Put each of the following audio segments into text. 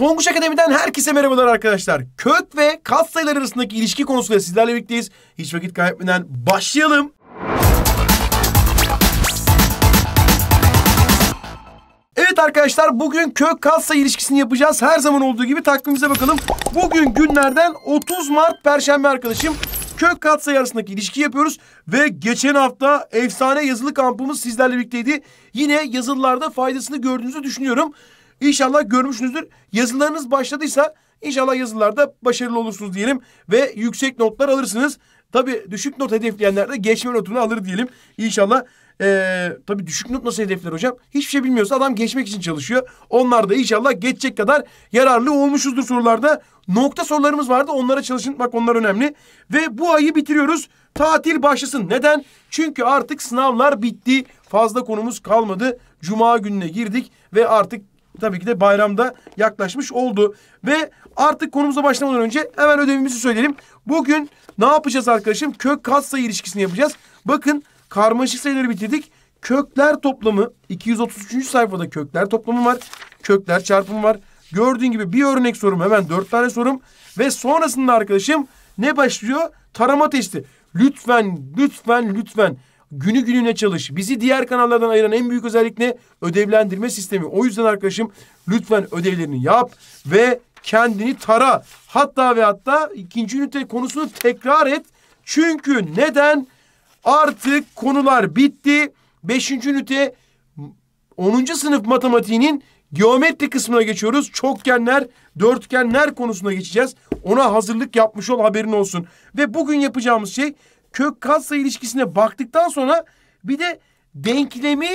Tonguç Akademi'den herkese merhabalar arkadaşlar. Kök ve kas sayıları arasındaki ilişki konusunda sizlerle birlikteyiz. Hiç vakit kaybetmeden başlayalım. Evet arkadaşlar bugün kök kas sayı ilişkisini yapacağız. Her zaman olduğu gibi takvimimize bakalım. Bugün günlerden 30 Mart Perşembe arkadaşım kök katsayı arasındaki ilişki yapıyoruz. Ve geçen hafta efsane yazılı kampımız sizlerle birlikteydi. Yine yazılılarda faydasını gördüğünüzü düşünüyorum. İnşallah görmüşsünüzdür. Yazılarınız başladıysa inşallah yazılarda başarılı olursunuz diyelim ve yüksek notlar alırsınız. Tabi düşük not hedefleyenler de geçme notunu alır diyelim. İnşallah ee, tabii düşük not nasıl hedefler hocam? Hiçbir şey bilmiyorsa adam geçmek için çalışıyor. Onlar da inşallah geçecek kadar yararlı olmuşuzdur sorularda. Nokta sorularımız vardı. Onlara çalışın. Bak onlar önemli. Ve bu ayı bitiriyoruz. Tatil başlasın. Neden? Çünkü artık sınavlar bitti. Fazla konumuz kalmadı. Cuma gününe girdik ve artık tabii ki de bayramda yaklaşmış oldu. Ve artık konumuza başlamadan önce hemen ödevimizi söyleyelim. Bugün ne yapacağız arkadaşım? Kök kat sayı ilişkisini yapacağız. Bakın karmaşık sayıları bitirdik. Kökler toplamı 233. sayfada kökler toplamı var. Kökler çarpımı var. Gördüğün gibi bir örnek sorum hemen dört tane sorum. Ve sonrasında arkadaşım ne başlıyor? Tarama testi. Lütfen, lütfen, lütfen günü gününe çalış. Bizi diğer kanallardan ayıran en büyük özellik ne? Ödevlendirme sistemi. O yüzden arkadaşım lütfen ödevlerini yap ve kendini tara. Hatta ve hatta ikinci ünite konusunu tekrar et. Çünkü neden? Artık konular bitti. Beşinci ünite onuncu sınıf matematiğinin geometri kısmına geçiyoruz. Çokgenler, dörtgenler konusuna geçeceğiz. Ona hazırlık yapmış ol haberin olsun. Ve bugün yapacağımız şey kök katsayı ilişkisine baktıktan sonra bir de denklemi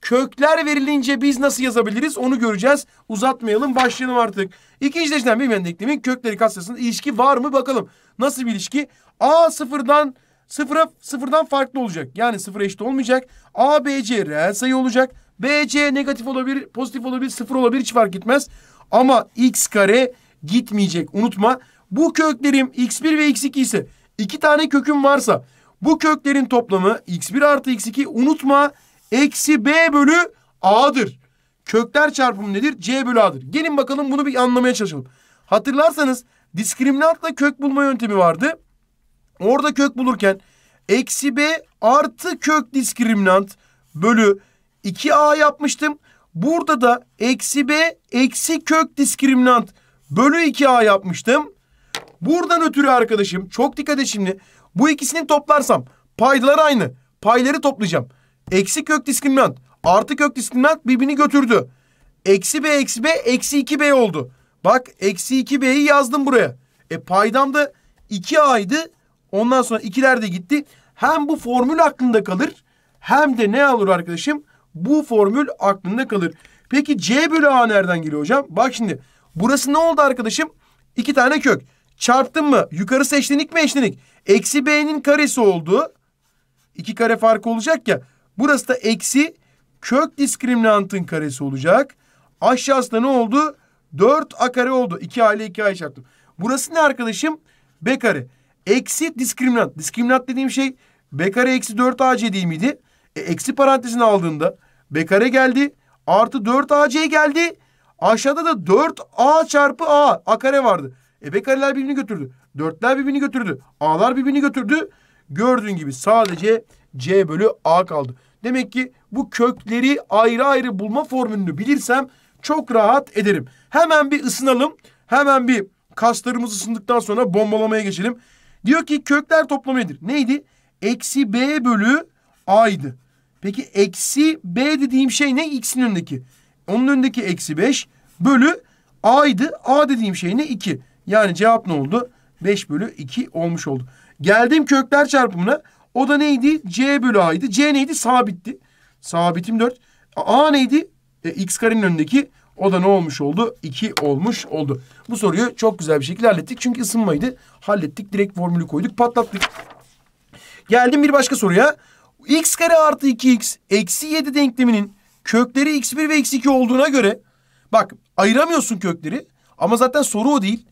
kökler verilince biz nasıl yazabiliriz onu göreceğiz. Uzatmayalım başlayalım artık. İkinci dereceden bilmeyen denklemin kökleri katsayısında ilişki var mı bakalım. Nasıl bir ilişki? A sıfırdan sıfıra sıfırdan farklı olacak. Yani sıfır eşit olmayacak. A, B, C reel sayı olacak. B, C negatif olabilir, pozitif olabilir, sıfır olabilir hiç fark etmez. Ama x kare gitmeyecek unutma. Bu köklerim x1 ve x2 ise iki tane köküm varsa bu köklerin toplamı x1 artı x2 unutma eksi b bölü a'dır. Kökler çarpımı nedir? c bölü a'dır. Gelin bakalım bunu bir anlamaya çalışalım. Hatırlarsanız diskriminantla kök bulma yöntemi vardı. Orada kök bulurken eksi b artı kök diskriminant bölü 2a yapmıştım. Burada da eksi b eksi kök diskriminant bölü 2a yapmıştım. Buradan ötürü arkadaşım çok dikkat et şimdi. Bu ikisini toplarsam paydalar aynı. Payları toplayacağım. Eksi kök diskriminant artı kök diskriminant birbirini götürdü. Eksi b eksi b eksi 2b oldu. Bak eksi 2b'yi yazdım buraya. E paydam da 2a'ydı. Ondan sonra ikiler de gitti. Hem bu formül aklında kalır hem de ne alır arkadaşım? Bu formül aklında kalır. Peki c bölü a nereden geliyor hocam? Bak şimdi burası ne oldu arkadaşım? İki tane kök çarptın mı? Yukarısı eşlenik mi eşlenik? Eksi b'nin karesi oldu. İki kare farkı olacak ya. Burası da eksi kök diskriminantın karesi olacak. Aşağısı da ne oldu? 4a kare oldu. 2 a ile 2 a'yı çarptım. Burası ne arkadaşım? b kare. Eksi diskriminant. Diskriminant dediğim şey b kare eksi 4ac değil miydi? E, eksi parantezini aldığında b kare geldi. Artı 4ac geldi. Aşağıda da 4a çarpı a. a kare vardı. E bekareler birbirini götürdü. Dörtler birbirini götürdü. A'lar birbirini götürdü. Gördüğün gibi sadece C bölü A kaldı. Demek ki bu kökleri ayrı ayrı bulma formülünü bilirsem çok rahat ederim. Hemen bir ısınalım. Hemen bir kaslarımız ısındıktan sonra bombalamaya geçelim. Diyor ki kökler toplamı nedir? Neydi? Eksi B bölü A'ydı. Peki eksi B dediğim şey ne? X'in önündeki. Onun önündeki eksi 5 bölü A'ydı. A dediğim şey ne? 2. Yani cevap ne oldu? 5 bölü 2 olmuş oldu. Geldim kökler çarpımına. O da neydi? C bölü A'ydı. C neydi? Sabitti. Sabitim 4. A neydi? E, X karenin önündeki. O da ne olmuş oldu? 2 olmuş oldu. Bu soruyu çok güzel bir şekilde hallettik. Çünkü ısınmaydı. Hallettik. Direkt formülü koyduk. Patlattık. Geldim bir başka soruya. X kare artı 2X eksi 7 denkleminin kökleri X1 ve X2 olduğuna göre... Bak ayıramıyorsun kökleri. Ama zaten soru o değil.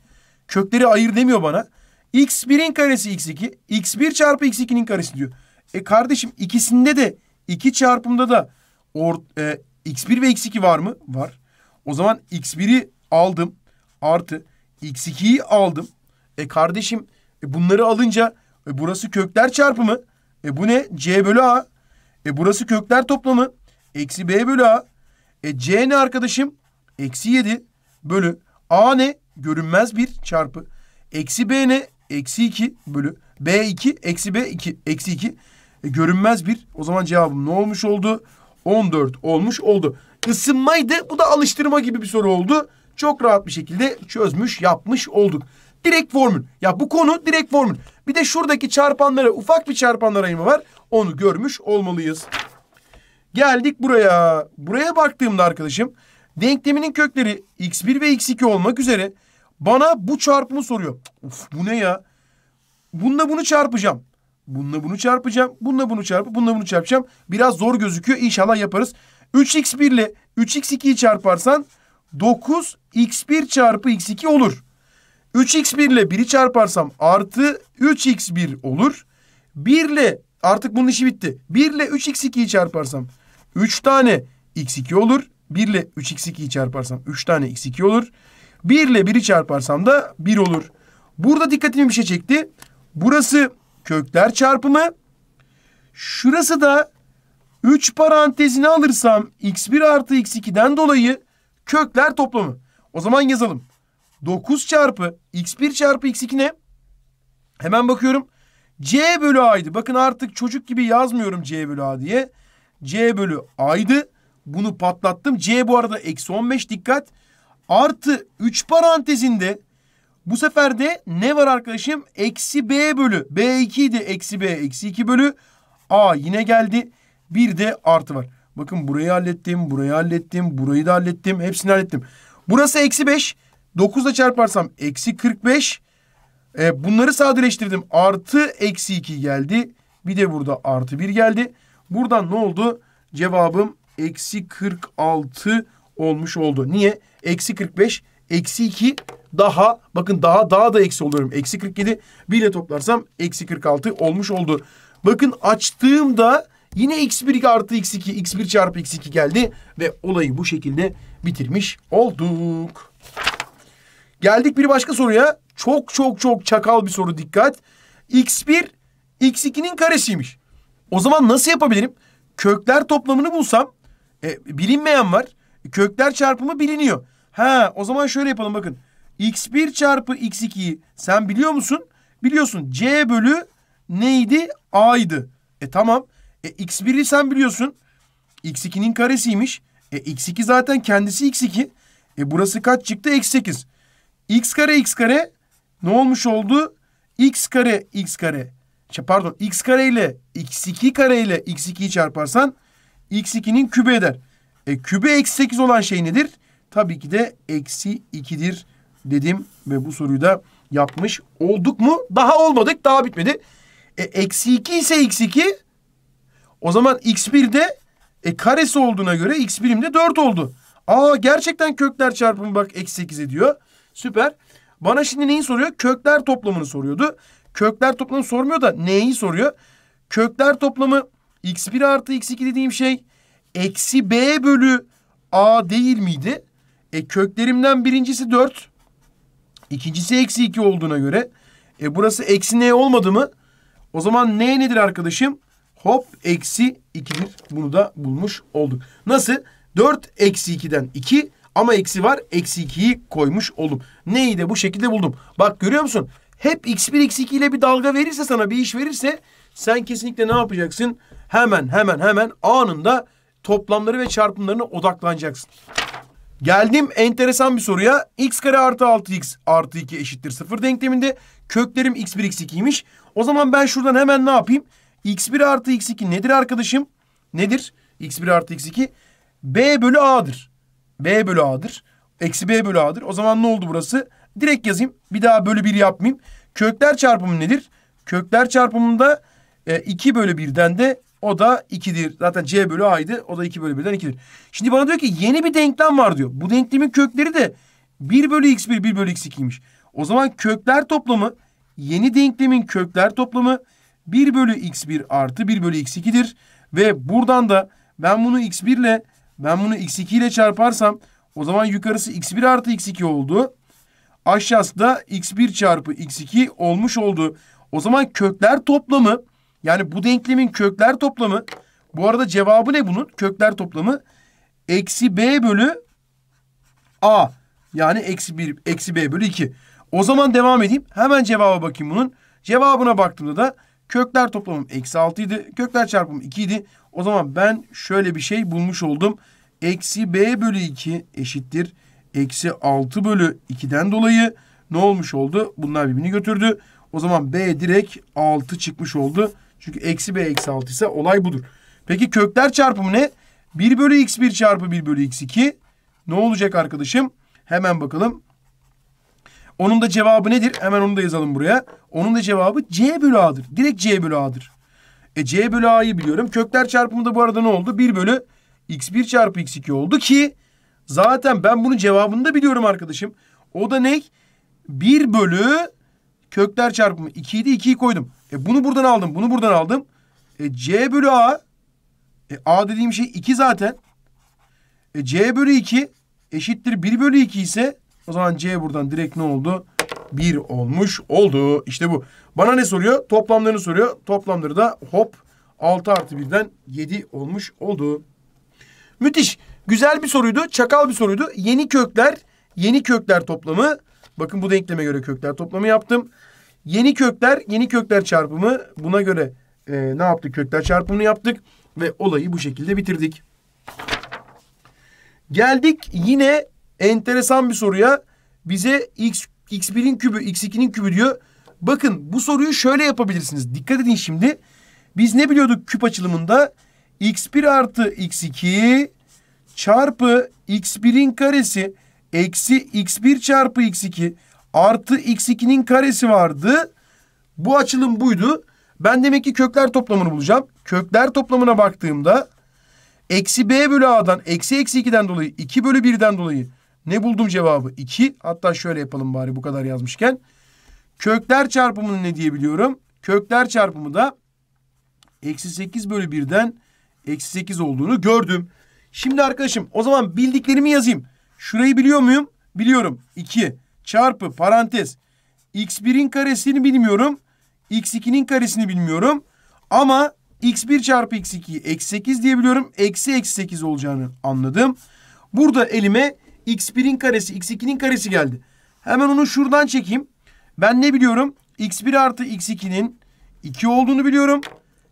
Kökleri ayır demiyor bana. X1'in karesi X2. X1 çarpı X2'nin karesi diyor. E kardeşim ikisinde de iki çarpımda da or, e, X1 ve X2 var mı? Var. O zaman X1'i aldım artı X2'yi aldım. E kardeşim e bunları alınca e burası kökler çarpımı. E bu ne? C bölü A. E burası kökler toplamı. Eksi B bölü A. E C ne arkadaşım? Eksi 7 bölü A ne? görünmez bir çarpı. Eksi b ne? Eksi 2 bölü. B2 eksi B2 eksi 2 e, görünmez bir. O zaman cevabım ne olmuş oldu? 14 olmuş oldu. Isınmaydı. Bu da alıştırma gibi bir soru oldu. Çok rahat bir şekilde çözmüş yapmış olduk. Direkt formül. Ya bu konu direkt formül. Bir de şuradaki çarpanlara ufak bir çarpanlar ayımı var. Onu görmüş olmalıyız. Geldik buraya. Buraya baktığımda arkadaşım denkleminin kökleri x1 ve x2 olmak üzere bana bu çarpımı soruyor. Uf, bu ne ya? Bununla bunu çarpacağım. Bununla bunu çarpacağım. Bununla bunu çarp. bununla bunu çarpacağım. Biraz zor gözüküyor. İnşallah yaparız. 3x1 ile 3x2'yi çarparsan 9x1 çarpı x2 olur. 3x1 ile 1'i çarparsam artı 3x1 olur. 1 ile artık bunun işi bitti. 1 ile 3x2'yi çarparsam 3 tane x2 olur. 1 ile 3x2'yi çarparsam 3 tane x2 olur. 1 ile 1'i çarparsam da 1 olur. Burada dikkatimi bir şey çekti. Burası kökler çarpımı. Şurası da 3 parantezini alırsam x1 artı x2'den dolayı kökler toplamı. O zaman yazalım. 9 çarpı x1 çarpı x2 ne? Hemen bakıyorum. c bölü a'ydı. Bakın artık çocuk gibi yazmıyorum c bölü a diye. c bölü a'ydı. Bunu patlattım. c bu arada eksi 15 dikkat artı 3 parantezinde bu sefer de ne var arkadaşım? Eksi b bölü. b2 idi. Eksi b eksi 2 bölü. a yine geldi. Bir de artı var. Bakın burayı hallettim. Burayı hallettim. Burayı da hallettim. Hepsini hallettim. Burası eksi 5. 9'la çarparsam eksi 45. E, bunları sadeleştirdim. Artı eksi 2 geldi. Bir de burada artı 1 geldi. Buradan ne oldu? Cevabım eksi 46 olmuş oldu. Niye? Eksi 45, eksi 2 daha bakın daha daha da eksi oluyorum. Eksi 47 1 ile toplarsam eksi 46 olmuş oldu. Bakın açtığımda yine x1 artı x2 x1 çarpı x2 geldi ve olayı bu şekilde bitirmiş olduk. Geldik bir başka soruya. Çok çok çok çakal bir soru dikkat. x1 x2'nin karesiymiş. O zaman nasıl yapabilirim? Kökler toplamını bulsam e, bilinmeyen var. Kökler çarpımı biliniyor. Ha o zaman şöyle yapalım bakın. X1 çarpı X2'yi sen biliyor musun? Biliyorsun. C bölü neydi? A'ydı. E tamam. E X1'i sen biliyorsun. X2'nin karesiymiş. E X2 zaten kendisi X2. E burası kaç çıktı? X8. X kare X kare ne olmuş oldu? X kare X kare. Şey pardon X kare ile X2 kare ile X2'yi çarparsan X2'nin kübü eder. E kübü X8 olan şey nedir? tabii ki de eksi 2'dir dedim ve bu soruyu da yapmış olduk mu? Daha olmadık, daha bitmedi. E, eksi 2 ise x 2 o zaman x1 de e, karesi olduğuna göre x 1'im de 4 oldu. Aa gerçekten kökler çarpımı bak eksi 8 ediyor. Süper. Bana şimdi neyi soruyor? Kökler toplamını soruyordu. Kökler toplamını sormuyor da neyi soruyor? Kökler toplamı x1 artı x2 dediğim şey eksi b bölü a değil miydi? E köklerimden birincisi 4. İkincisi eksi 2 olduğuna göre. E burası eksi n olmadı mı? O zaman n nedir arkadaşım? Hop eksi 2'dir. Bunu da bulmuş olduk. Nasıl? 4 eksi 2'den 2 ama eksi var. Eksi 2'yi koymuş oldum. Neyi de bu şekilde buldum. Bak görüyor musun? Hep x1 x2 ile bir dalga verirse sana bir iş verirse sen kesinlikle ne yapacaksın? Hemen hemen hemen anında toplamları ve çarpımlarına odaklanacaksın. Geldim enteresan bir soruya. x kare artı 6x artı 2 eşittir 0 denkleminde. Köklerim x1 x2'ymiş. O zaman ben şuradan hemen ne yapayım? x1 artı x2 nedir arkadaşım? Nedir? x1 artı x2 b bölü a'dır. b bölü a'dır. Eksi b bölü a'dır. O zaman ne oldu burası? Direkt yazayım. Bir daha bölü 1 yapmayayım. Kökler çarpımı nedir? Kökler çarpımında e, 2 bölü 1'den de o da 2'dir. Zaten c bölü a'ydı. O da 2 bölü 1'den 2'dir. Şimdi bana diyor ki yeni bir denklem var diyor. Bu denklemin kökleri de 1 bölü x1, 1 bölü x2'ymiş. O zaman kökler toplamı yeni denklemin kökler toplamı 1 bölü x1 artı 1 bölü x2'dir. Ve buradan da ben bunu x1 ile ben bunu x2 ile çarparsam o zaman yukarısı x1 artı x2 oldu. Aşağısı da x1 çarpı x2 olmuş oldu. O zaman kökler toplamı yani bu denklemin kökler toplamı bu arada cevabı ne bunun? Kökler toplamı eksi b bölü a. Yani eksi, bir, eksi b bölü 2. O zaman devam edeyim. Hemen cevaba bakayım bunun. Cevabına baktığımda da kökler toplamım eksi 6 idi. Kökler çarpım 2 idi. O zaman ben şöyle bir şey bulmuş oldum. Eksi b bölü 2 eşittir. Eksi 6 bölü 2'den dolayı ne olmuş oldu? Bunlar birbirini götürdü. O zaman b direkt 6 çıkmış oldu. Çünkü eksi b eksi 6 ise olay budur. Peki kökler çarpımı ne? 1 bölü x1 çarpı 1 bölü x2. Ne olacak arkadaşım? Hemen bakalım. Onun da cevabı nedir? Hemen onu da yazalım buraya. Onun da cevabı c bölü a'dır. Direkt c bölü a'dır. E c bölü a'yı biliyorum. Kökler çarpımı da bu arada ne oldu? 1 bölü x1 çarpı x2 oldu ki zaten ben bunun cevabını da biliyorum arkadaşım. O da ne? 1 bölü kökler çarpımı 2 idi 2'yi koydum. E bunu buradan aldım, bunu buradan aldım. E C bölü A. E A dediğim şey 2 zaten. E C bölü 2 eşittir 1 bölü 2 ise o zaman C buradan direkt ne oldu? 1 olmuş oldu. İşte bu. Bana ne soruyor? Toplamlarını soruyor. Toplamları da hop 6 artı 1'den 7 olmuş oldu. Müthiş. Güzel bir soruydu. Çakal bir soruydu. Yeni kökler, yeni kökler toplamı. Bakın bu denkleme göre kökler toplamı yaptım. Yeni kökler, yeni kökler çarpımı buna göre e, ne yaptık? Kökler çarpımını yaptık ve olayı bu şekilde bitirdik. Geldik yine enteresan bir soruya. Bize x x1'in kübü, x2'nin kübü diyor. Bakın bu soruyu şöyle yapabilirsiniz. Dikkat edin şimdi. Biz ne biliyorduk küp açılımında? x1 artı x2 çarpı x1'in karesi eksi x1 çarpı x2 artı x2'nin karesi vardı. Bu açılım buydu. Ben demek ki kökler toplamını bulacağım. Kökler toplamına baktığımda eksi b bölü a'dan eksi eksi 2'den dolayı 2 bölü 1'den dolayı ne buldum cevabı? 2. Hatta şöyle yapalım bari bu kadar yazmışken. Kökler çarpımını ne diyebiliyorum? Kökler çarpımı da eksi 8 bölü 1'den eksi 8 olduğunu gördüm. Şimdi arkadaşım o zaman bildiklerimi yazayım. Şurayı biliyor muyum? Biliyorum. 2 çarpı parantez x1'in karesini bilmiyorum. x2'nin karesini bilmiyorum. Ama x1 çarpı x 2 eksi 8 diyebiliyorum. Eksi eksi 8 olacağını anladım. Burada elime x1'in karesi x2'nin karesi geldi. Hemen onu şuradan çekeyim. Ben ne biliyorum? x1 artı x2'nin 2 olduğunu biliyorum.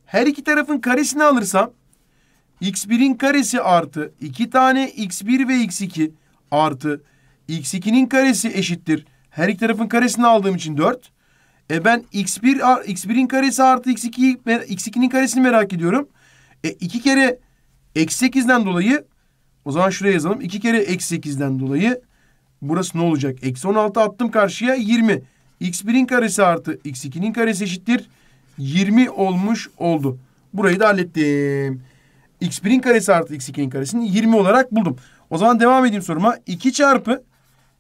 Her iki tarafın karesini alırsam x1'in karesi artı 2 tane x1 ve x2 artı x2'nin karesi eşittir. Her iki tarafın karesini aldığım için 4. E ben x1 x1'in karesi artı x2 x2'nin karesini merak ediyorum. E 2 kere eksi 8'den dolayı o zaman şuraya yazalım. 2 kere eksi 8'den dolayı burası ne olacak? Eksi 16 attım karşıya 20. x1'in karesi artı x2'nin karesi eşittir. 20 olmuş oldu. Burayı da hallettim. x1'in karesi artı x2'nin karesini 20 olarak buldum. O zaman devam edeyim soruma. 2 çarpı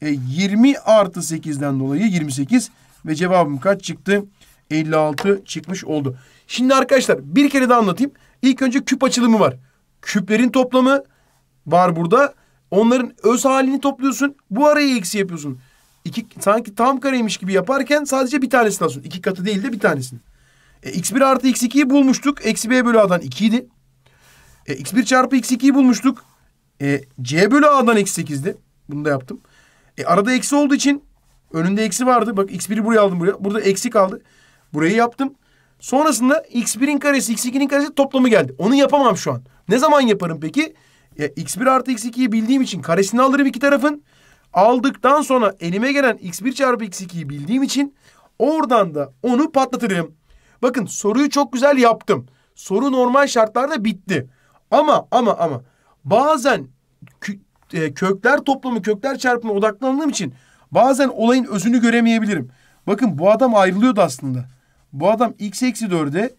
e, 20 artı 8'den dolayı 28 ve cevabım kaç çıktı? 56 çıkmış oldu. Şimdi arkadaşlar bir kere daha anlatayım. İlk önce küp açılımı var. Küplerin toplamı var burada. Onların öz halini topluyorsun. Bu araya eksi yapıyorsun. İki, sanki tam kareymiş gibi yaparken sadece bir tanesini alıyorsun. İki katı değil de bir tanesini. E, x1 artı x2'yi bulmuştuk. Eksi b bölü a'dan 2 idi. E, x1 çarpı x2'yi bulmuştuk. E, c bölü a'dan eksi 8'di. Bunu da yaptım. E arada eksi olduğu için önünde eksi vardı. Bak x1'i buraya aldım buraya. Burada eksi kaldı. Burayı yaptım. Sonrasında x1'in karesi x2'nin karesi toplamı geldi. Onu yapamam şu an. Ne zaman yaparım peki? Ya, x1 artı x2'yi bildiğim için karesini alırım iki tarafın. Aldıktan sonra elime gelen x1 çarpı x2'yi bildiğim için oradan da onu patlatırım. Bakın soruyu çok güzel yaptım. Soru normal şartlarda bitti. Ama ama ama bazen e, kökler toplamı, kökler çarpımına odaklandığım için bazen olayın özünü göremeyebilirim. Bakın bu adam ayrılıyordu aslında. Bu adam x eksi 4'e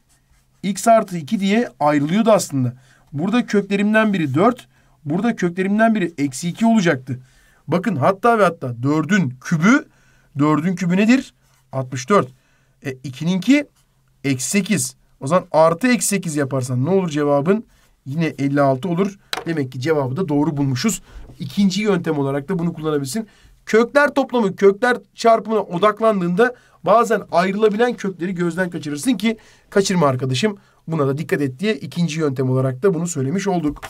x artı 2 diye ayrılıyordu aslında. Burada köklerimden biri 4. Burada köklerimden biri eksi 2 olacaktı. Bakın hatta ve hatta 4'ün kübü 4'ün kübü nedir? 64. E, 2'ninki eksi 8. O zaman artı eksi 8 yaparsan ne olur cevabın? Yine 56 olur. Demek ki cevabı da doğru bulmuşuz. İkinci yöntem olarak da bunu kullanabilirsin. Kökler toplamı, kökler çarpımına odaklandığında bazen ayrılabilen kökleri gözden kaçırırsın ki kaçırma arkadaşım. Buna da dikkat et diye ikinci yöntem olarak da bunu söylemiş olduk.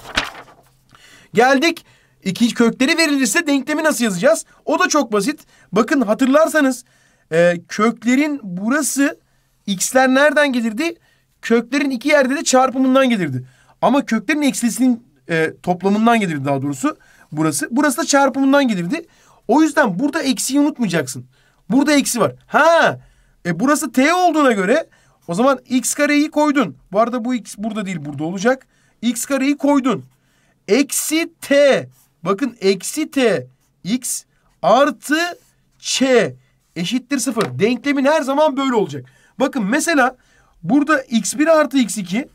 Geldik. İkinci kökleri verilirse denklemi nasıl yazacağız? O da çok basit. Bakın hatırlarsanız e, köklerin burası x'ler nereden gelirdi? Köklerin iki yerde de çarpımından gelirdi. Ama köklerin eksilisinin e, toplamından gelirdi daha doğrusu burası. Burası da çarpımından gelirdi. O yüzden burada eksiyi unutmayacaksın. Burada eksi var. Ha! E burası t olduğuna göre o zaman x kareyi koydun. Bu arada bu x burada değil burada olacak. x kareyi koydun. Eksi t. Bakın eksi t x artı ç eşittir sıfır. Denklemin her zaman böyle olacak. Bakın mesela burada x1 artı x2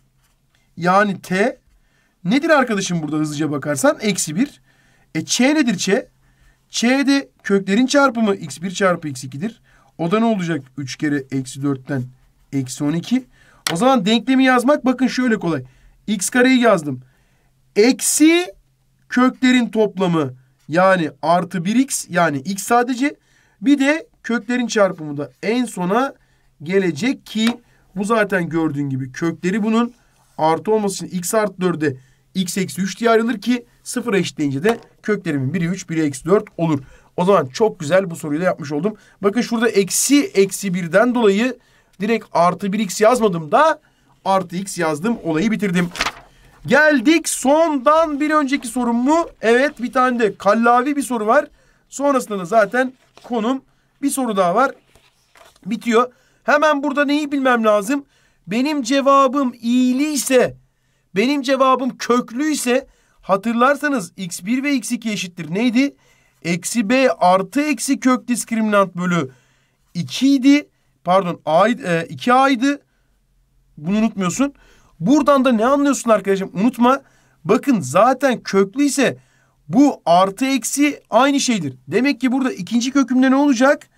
yani t nedir arkadaşım burada hızlıca bakarsan? Eksi 1. E ç nedir ç? Ç de köklerin çarpımı x1 çarpı x2'dir. O da ne olacak? 3 kere eksi 4'ten eksi 12. O zaman denklemi yazmak bakın şöyle kolay. x kareyi yazdım. Eksi köklerin toplamı yani artı 1x yani x sadece bir de köklerin çarpımı da en sona gelecek ki bu zaten gördüğün gibi kökleri bunun artı olması için x artı 4'e x eksi 3 diye ayrılır ki sıfıra eşitleyince de köklerimin biri 3 biri eksi 4 olur. O zaman çok güzel bu soruyu da yapmış oldum. Bakın şurada eksi eksi birden dolayı direkt artı 1x yazmadım da artı x yazdım olayı bitirdim. Geldik sondan bir önceki sorum mu? Evet bir tane de kallavi bir soru var. Sonrasında da zaten konum bir soru daha var. Bitiyor. Hemen burada neyi bilmem lazım? Benim cevabım iyili ise benim cevabım köklü ise hatırlarsanız x1 ve x2 eşittir. Neydi? Eksi b artı eksi kök diskriminant bölü 2 idi. Pardon 2a'ydı. E, Bunu unutmuyorsun. Buradan da ne anlıyorsun arkadaşım? Unutma. Bakın zaten köklü ise bu artı eksi aynı şeydir. Demek ki burada ikinci kökümde ne olacak?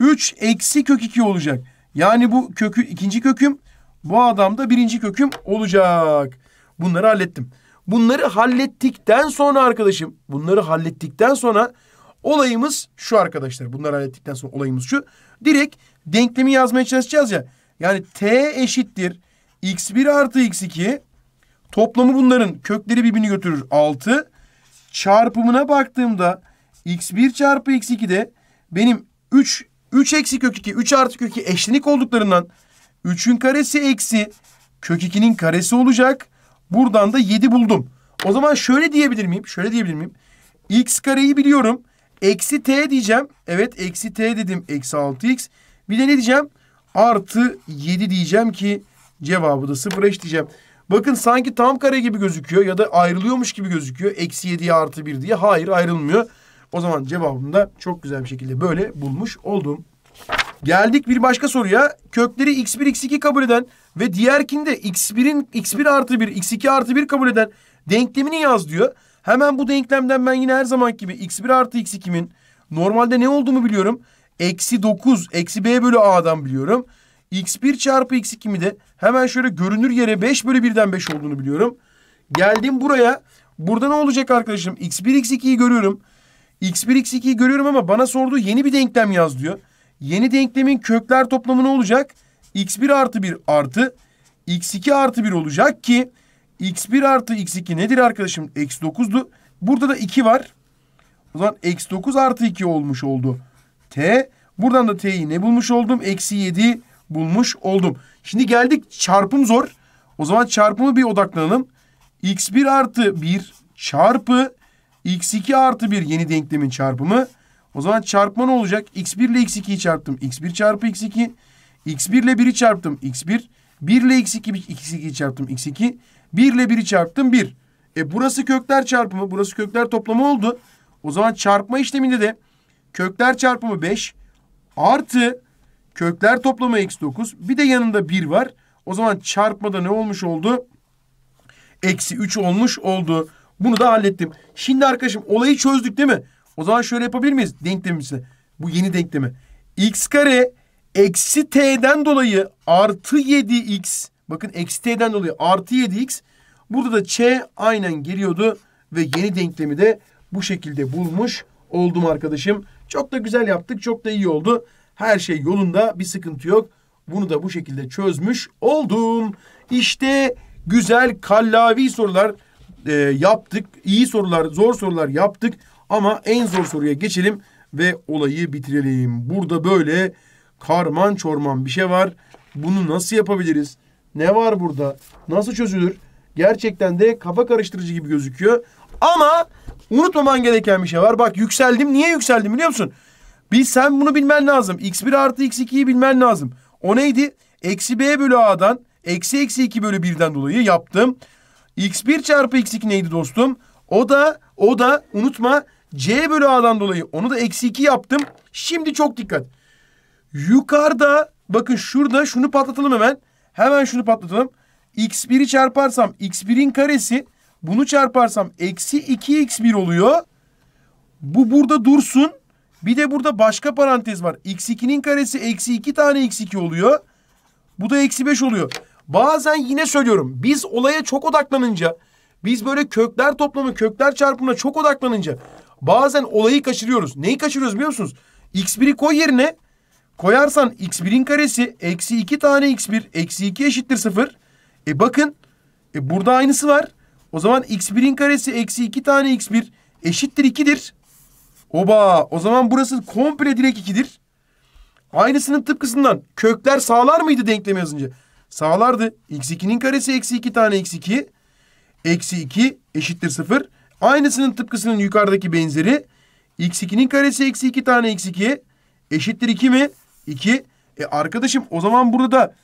3 eksi kök 2 olacak. Yani bu kökü ikinci köküm. Bu adamda birinci köküm olacak. Bunları hallettim. Bunları hallettikten sonra arkadaşım, bunları hallettikten sonra olayımız şu arkadaşlar. Bunları hallettikten sonra olayımız şu. Direkt denklemi yazmaya çalışacağız ya. Yani t eşittir x1 artı x2 toplamı bunların kökleri birbirini götürür 6 çarpımına baktığımda x1 çarpı x de benim 3 3 eksi kök 2 3 artı kök 2 eşlenik olduklarından 3'ün karesi eksi kök 2'nin karesi olacak. Buradan da 7 buldum. O zaman şöyle diyebilir miyim? Şöyle diyebilir miyim? X kareyi biliyorum. Eksi t diyeceğim. Evet eksi t dedim. Eksi 6x. Bir de ne diyeceğim? Artı 7 diyeceğim ki cevabı da sıfır eş diyeceğim. Bakın sanki tam kare gibi gözüküyor ya da ayrılıyormuş gibi gözüküyor. Eksi 7'ye artı 1 diye. Hayır ayrılmıyor. O zaman cevabımı da çok güzel bir şekilde böyle bulmuş oldum. Geldik bir başka soruya. Kökleri x1, x2 kabul eden ve diğerkinde x1'in x1 artı 1, x2 artı 1 kabul eden denklemini yaz diyor. Hemen bu denklemden ben yine her zaman gibi x1 artı x2'min normalde ne olduğunu biliyorum. Eksi 9, eksi b bölü a'dan biliyorum. x1 çarpı x2'mi de hemen şöyle görünür yere 5 bölü 1'den 5 olduğunu biliyorum. Geldim buraya. Burada ne olacak arkadaşım? x1, x2'yi görüyorum. x1, x2'yi görüyorum ama bana sorduğu yeni bir denklem yaz diyor. Yeni denklemin kökler toplamı ne olacak? x1 artı 1 artı x2 artı 1 olacak ki x1 artı x2 nedir arkadaşım? Eksi 9'du. Burada da 2 var. O zaman eksi 9 artı 2 olmuş oldu. T. Buradan da t'yi ne bulmuş oldum? Eksi 7 bulmuş oldum. Şimdi geldik çarpım zor. O zaman çarpımı bir odaklanalım. x1 artı 1 çarpı x2 artı 1 yeni denklemin çarpımı o zaman çarpma ne olacak? x1 ile x2'yi çarptım. x1 çarpı x2. x1 ile 1'i çarptım. x1. 1 ile x2, x2'yi çarptım. x2. 1 ile 1'i çarptım. 1. E burası kökler çarpımı. Burası kökler toplamı oldu. O zaman çarpma işleminde de kökler çarpımı 5 artı kökler toplamı x 9. Bir de yanında 1 var. O zaman çarpmada ne olmuş oldu? Eksi 3 olmuş oldu. Bunu da hallettim. Şimdi arkadaşım olayı çözdük değil mi? O zaman şöyle yapabilir miyiz denklemimizi? Bu yeni denklemi. x kare eksi t'den dolayı artı 7x. Bakın eksi t'den dolayı artı 7x. Burada da ç aynen geliyordu. Ve yeni denklemi de bu şekilde bulmuş oldum arkadaşım. Çok da güzel yaptık. Çok da iyi oldu. Her şey yolunda. Bir sıkıntı yok. Bunu da bu şekilde çözmüş oldum. İşte güzel kallavi sorular e, yaptık. İyi sorular, zor sorular yaptık. Ama en zor soruya geçelim ve olayı bitirelim. Burada böyle karman çorman bir şey var. Bunu nasıl yapabiliriz? Ne var burada? Nasıl çözülür? Gerçekten de kafa karıştırıcı gibi gözüküyor. Ama unutmaman gereken bir şey var. Bak yükseldim. Niye yükseldim biliyor musun? Bil, sen bunu bilmen lazım. X1 artı X2'yi bilmen lazım. O neydi? Eksi B bölü A'dan eksi eksi 2 bölü 1'den dolayı yaptım. X1 çarpı X2 neydi dostum? O da o da unutma C bölü A'dan dolayı onu da eksi 2 yaptım. Şimdi çok dikkat. Yukarıda bakın şurada şunu patlatalım hemen. Hemen şunu patlatalım. X1'i çarparsam X1'in karesi bunu çarparsam eksi 2X1 oluyor. Bu burada dursun. Bir de burada başka parantez var. X2'nin karesi eksi 2 tane X2 oluyor. Bu da eksi 5 oluyor. Bazen yine söylüyorum. Biz olaya çok odaklanınca biz böyle kökler toplamı, kökler çarpımına çok odaklanınca bazen olayı kaçırıyoruz. Neyi kaçırıyoruz biliyor musunuz? X1'i koy yerine koyarsan x1'in karesi eksi 2 tane x1 eksi 2 eşittir 0. E bakın e burada aynısı var. O zaman x1'in karesi eksi 2 tane x1 eşittir 2'dir. Oba o zaman burası komple direkt 2'dir. Aynısının tıpkısından kökler sağlar mıydı denklemi yazınca? Sağlardı. x2'nin karesi eksi 2 tane x2 eksi 2 eşittir 0. Aynısının tıpkısının yukarıdaki benzeri. X2'nin karesi eksi 2 tane X2 eşittir 2 mi? 2. E arkadaşım o zaman burada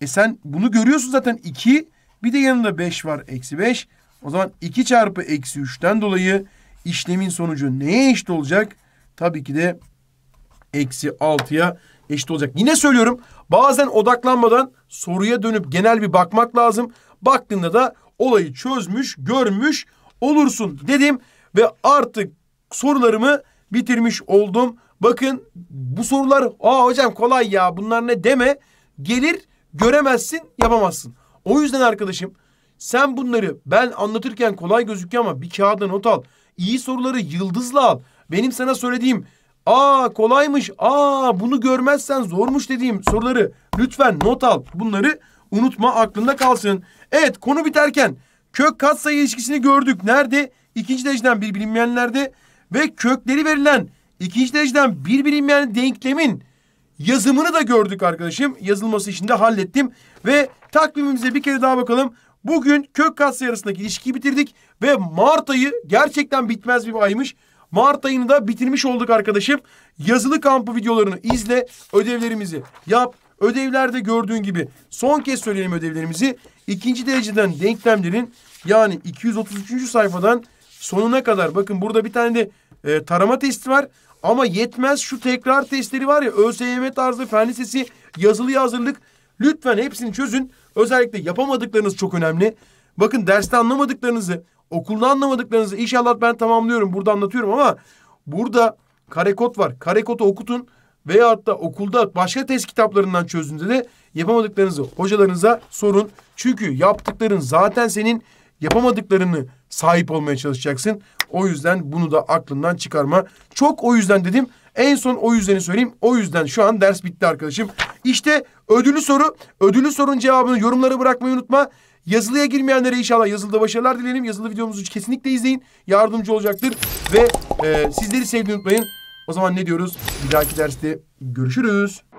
e sen bunu görüyorsun zaten 2 bir de yanında 5 var eksi 5. O zaman 2 çarpı eksi 3'ten dolayı işlemin sonucu neye eşit olacak? Tabii ki de eksi 6'ya eşit olacak. Yine söylüyorum bazen odaklanmadan soruya dönüp genel bir bakmak lazım. Baktığında da olayı çözmüş, görmüş olursun dedim ve artık sorularımı bitirmiş oldum. Bakın bu sorular aa hocam kolay ya bunlar ne deme gelir göremezsin yapamazsın. O yüzden arkadaşım sen bunları ben anlatırken kolay gözüküyor ama bir kağıda not al. İyi soruları yıldızla al. Benim sana söylediğim aa kolaymış aa bunu görmezsen zormuş dediğim soruları lütfen not al. Bunları unutma aklında kalsın. Evet konu biterken kök katsayı ilişkisini gördük. Nerede? İkinci dereceden bir bilinmeyenlerde ve kökleri verilen ikinci dereceden bir bilinmeyen denklemin yazımını da gördük arkadaşım. Yazılması için de hallettim ve takvimimize bir kere daha bakalım. Bugün kök katsayı arasındaki ilişkiyi bitirdik ve Mart ayı gerçekten bitmez bir aymış. Mart ayını da bitirmiş olduk arkadaşım. Yazılı kampı videolarını izle, ödevlerimizi yap. Ödevlerde gördüğün gibi son kez söyleyelim ödevlerimizi. İkinci dereceden denklemlerin yani 233. sayfadan sonuna kadar bakın burada bir tane de e, tarama testi var. Ama yetmez şu tekrar testleri var ya ÖSYM tarzı fen lisesi yazılı hazırlık. Lütfen hepsini çözün. Özellikle yapamadıklarınız çok önemli. Bakın derste anlamadıklarınızı, okulda anlamadıklarınızı inşallah ben tamamlıyorum. Burada anlatıyorum ama burada kare karekod var. kare Karekodu okutun veyahut da okulda başka test kitaplarından çözdüğünüzde de yapamadıklarınızı hocalarınıza sorun. Çünkü yaptıkların zaten senin yapamadıklarını sahip olmaya çalışacaksın. O yüzden bunu da aklından çıkarma. Çok o yüzden dedim. En son o yüzdeni söyleyeyim. O yüzden şu an ders bitti arkadaşım. İşte ödülü soru. Ödülü sorun cevabını yorumlara bırakmayı unutma. Yazılıya girmeyenlere inşallah yazılıda başarılar dilerim. Yazılı videomuzu kesinlikle izleyin. Yardımcı olacaktır. Ve e, sizleri sevdiğini unutmayın. O zaman ne diyoruz? Bir dahaki derste görüşürüz.